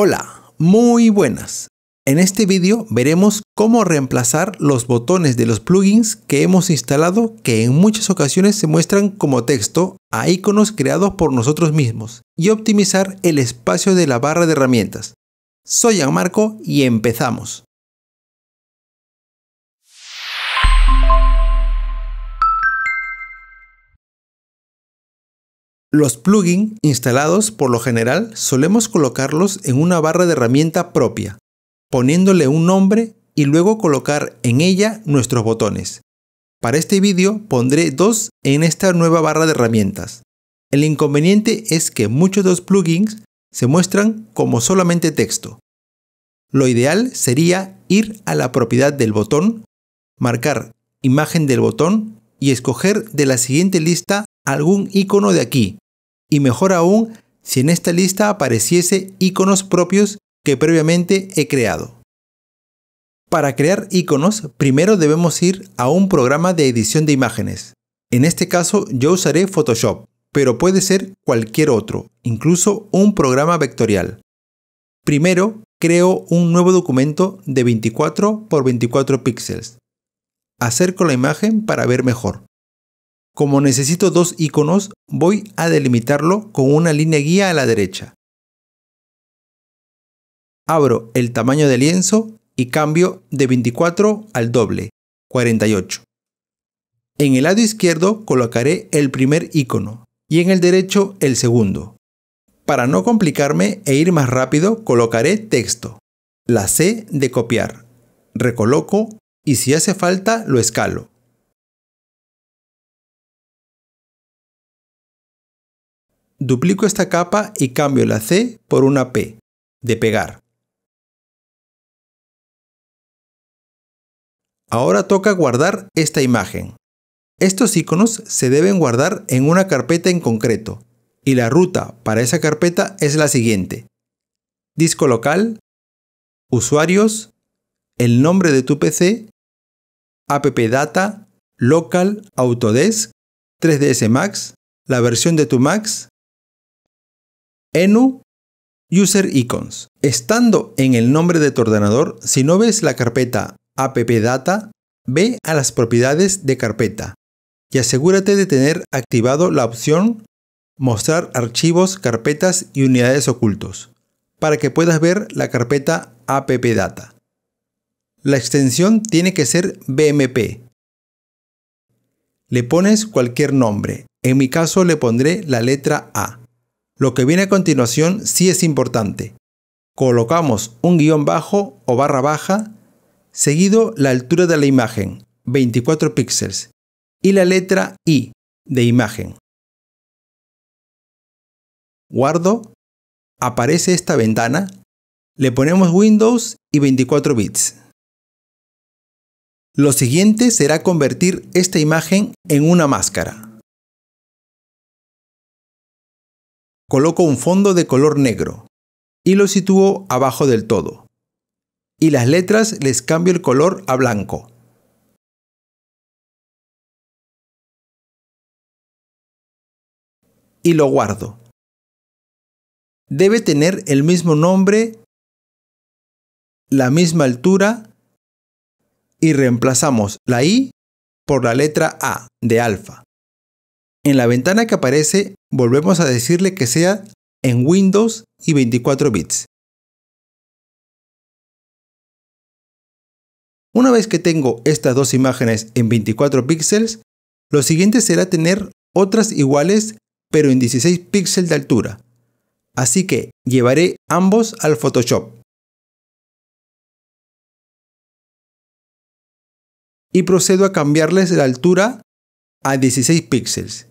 Hola, muy buenas. En este vídeo veremos cómo reemplazar los botones de los plugins que hemos instalado que en muchas ocasiones se muestran como texto a iconos creados por nosotros mismos y optimizar el espacio de la barra de herramientas. Soy Anmarco y empezamos. Los plugins instalados por lo general solemos colocarlos en una barra de herramienta propia, poniéndole un nombre y luego colocar en ella nuestros botones. Para este vídeo pondré dos en esta nueva barra de herramientas. El inconveniente es que muchos de los plugins se muestran como solamente texto. Lo ideal sería ir a la propiedad del botón, marcar imagen del botón y escoger de la siguiente lista algún icono de aquí. Y mejor aún, si en esta lista apareciese iconos propios que previamente he creado. Para crear iconos, primero debemos ir a un programa de edición de imágenes. En este caso yo usaré Photoshop, pero puede ser cualquier otro, incluso un programa vectorial. Primero, creo un nuevo documento de 24 por 24 píxeles. Acerco la imagen para ver mejor. Como necesito dos iconos, voy a delimitarlo con una línea guía a la derecha. Abro el tamaño del lienzo y cambio de 24 al doble, 48. En el lado izquierdo colocaré el primer icono y en el derecho el segundo. Para no complicarme e ir más rápido, colocaré texto, la C de copiar, recoloco y si hace falta lo escalo. Duplico esta capa y cambio la C por una P, de pegar. Ahora toca guardar esta imagen. Estos iconos se deben guardar en una carpeta en concreto, y la ruta para esa carpeta es la siguiente. Disco local, usuarios, el nombre de tu PC, appdata, local, autodesk, 3ds max, la versión de tu max, enu user icons. Estando en el nombre de tu ordenador, si no ves la carpeta appdata, ve a las propiedades de carpeta y asegúrate de tener activado la opción Mostrar archivos, carpetas y unidades ocultos para que puedas ver la carpeta appdata. La extensión tiene que ser BMP. Le pones cualquier nombre. En mi caso le pondré la letra A. Lo que viene a continuación sí es importante. Colocamos un guión bajo o barra baja, seguido la altura de la imagen, 24 píxeles, y la letra I de imagen. Guardo, aparece esta ventana, le ponemos Windows y 24 bits. Lo siguiente será convertir esta imagen en una máscara. Coloco un fondo de color negro y lo sitúo abajo del todo. Y las letras les cambio el color a blanco. Y lo guardo. Debe tener el mismo nombre, la misma altura y reemplazamos la I por la letra A de alfa. En la ventana que aparece, volvemos a decirle que sea en Windows y 24 bits. Una vez que tengo estas dos imágenes en 24 píxeles, lo siguiente será tener otras iguales pero en 16 píxeles de altura. Así que llevaré ambos al Photoshop. Y procedo a cambiarles la altura a 16 píxeles.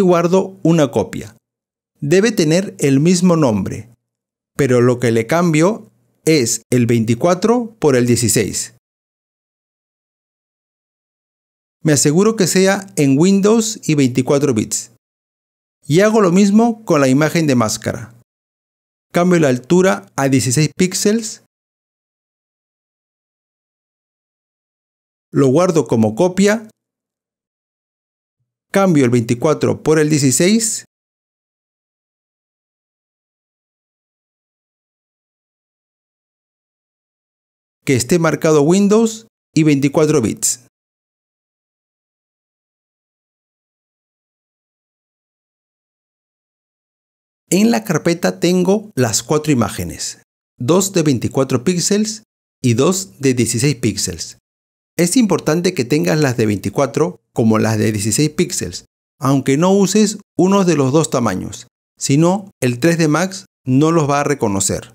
guardo una copia. Debe tener el mismo nombre, pero lo que le cambio es el 24 por el 16. Me aseguro que sea en Windows y 24 bits. Y hago lo mismo con la imagen de máscara. Cambio la altura a 16 píxeles. Lo guardo como copia Cambio el 24 por el 16. Que esté marcado Windows y 24 bits. En la carpeta tengo las cuatro imágenes, dos de 24 píxeles y dos de 16 píxeles. Es importante que tengas las de 24 como las de 16 píxeles, aunque no uses uno de los dos tamaños, si no, el 3D Max no los va a reconocer.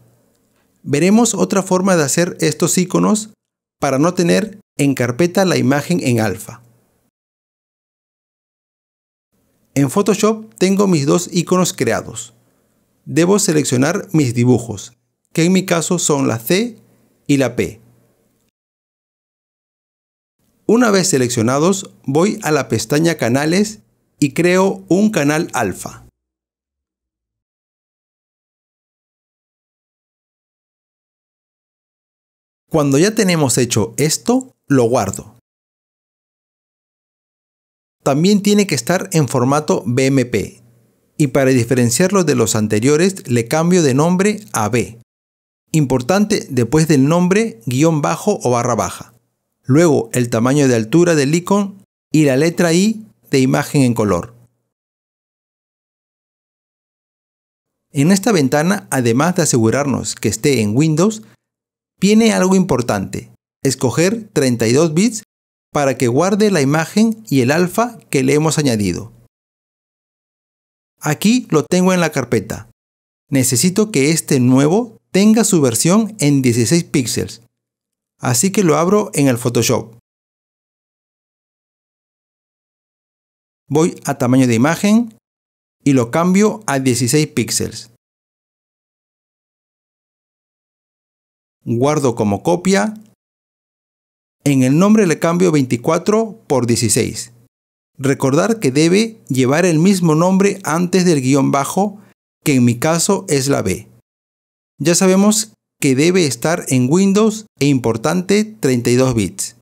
Veremos otra forma de hacer estos iconos para no tener en carpeta la imagen en alfa. En Photoshop tengo mis dos iconos creados. Debo seleccionar mis dibujos, que en mi caso son la C y la P. Una vez seleccionados, voy a la pestaña Canales y creo un canal alfa. Cuando ya tenemos hecho esto, lo guardo. También tiene que estar en formato BMP y para diferenciarlo de los anteriores le cambio de nombre a B. Importante después del nombre guión bajo o barra baja luego el tamaño de altura del icono y la letra I de imagen en color. En esta ventana, además de asegurarnos que esté en Windows, viene algo importante, escoger 32 bits para que guarde la imagen y el alfa que le hemos añadido. Aquí lo tengo en la carpeta. Necesito que este nuevo tenga su versión en 16 píxeles, Así que lo abro en el Photoshop. Voy a tamaño de imagen y lo cambio a 16 píxeles. Guardo como copia. En el nombre le cambio 24 por 16. Recordar que debe llevar el mismo nombre antes del guión bajo, que en mi caso es la B. Ya sabemos que debe estar en Windows e importante 32 bits.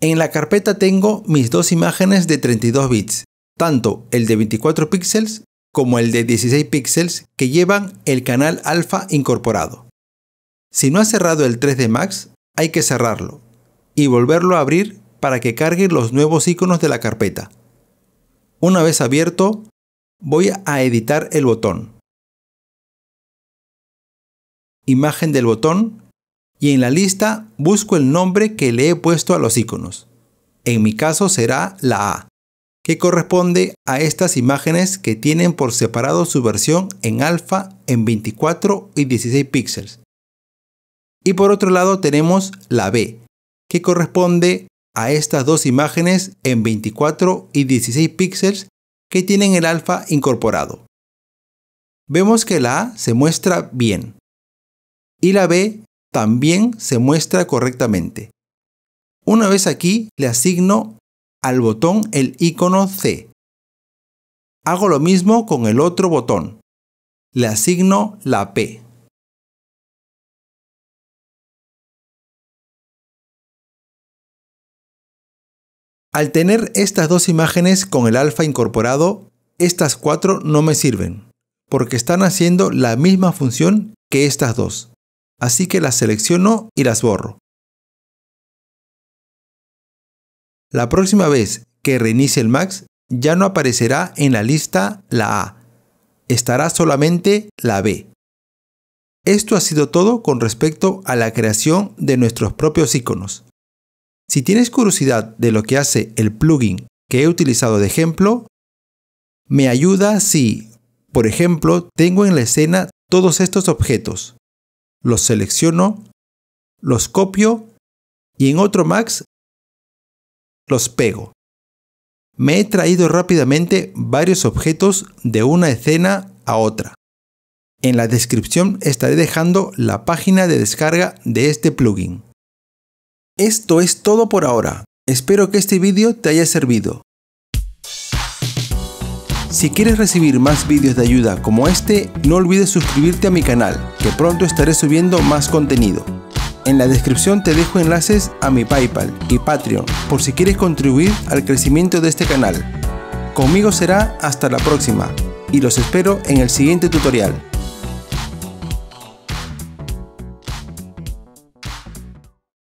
En la carpeta tengo mis dos imágenes de 32 bits, tanto el de 24 píxeles como el de 16 píxeles que llevan el canal alfa incorporado. Si no ha cerrado el 3D Max, hay que cerrarlo y volverlo a abrir para que cargue los nuevos iconos de la carpeta. Una vez abierto, voy a editar el botón imagen del botón y en la lista busco el nombre que le he puesto a los iconos. En mi caso será la A, que corresponde a estas imágenes que tienen por separado su versión en alfa en 24 y 16 píxeles. Y por otro lado tenemos la B, que corresponde a estas dos imágenes en 24 y 16 píxeles que tienen el alfa incorporado. Vemos que la A se muestra bien, y la B también se muestra correctamente. Una vez aquí, le asigno al botón el icono C. Hago lo mismo con el otro botón. Le asigno la P. Al tener estas dos imágenes con el alfa incorporado, estas cuatro no me sirven, porque están haciendo la misma función que estas dos así que las selecciono y las borro. La próxima vez que reinicie el Max, ya no aparecerá en la lista la A, estará solamente la B. Esto ha sido todo con respecto a la creación de nuestros propios iconos. Si tienes curiosidad de lo que hace el plugin que he utilizado de ejemplo, me ayuda si, por ejemplo, tengo en la escena todos estos objetos los selecciono, los copio y en otro Max los pego. Me he traído rápidamente varios objetos de una escena a otra. En la descripción estaré dejando la página de descarga de este plugin. Esto es todo por ahora. Espero que este vídeo te haya servido. Si quieres recibir más vídeos de ayuda como este, no olvides suscribirte a mi canal, que pronto estaré subiendo más contenido. En la descripción te dejo enlaces a mi Paypal y Patreon por si quieres contribuir al crecimiento de este canal. Conmigo será hasta la próxima y los espero en el siguiente tutorial.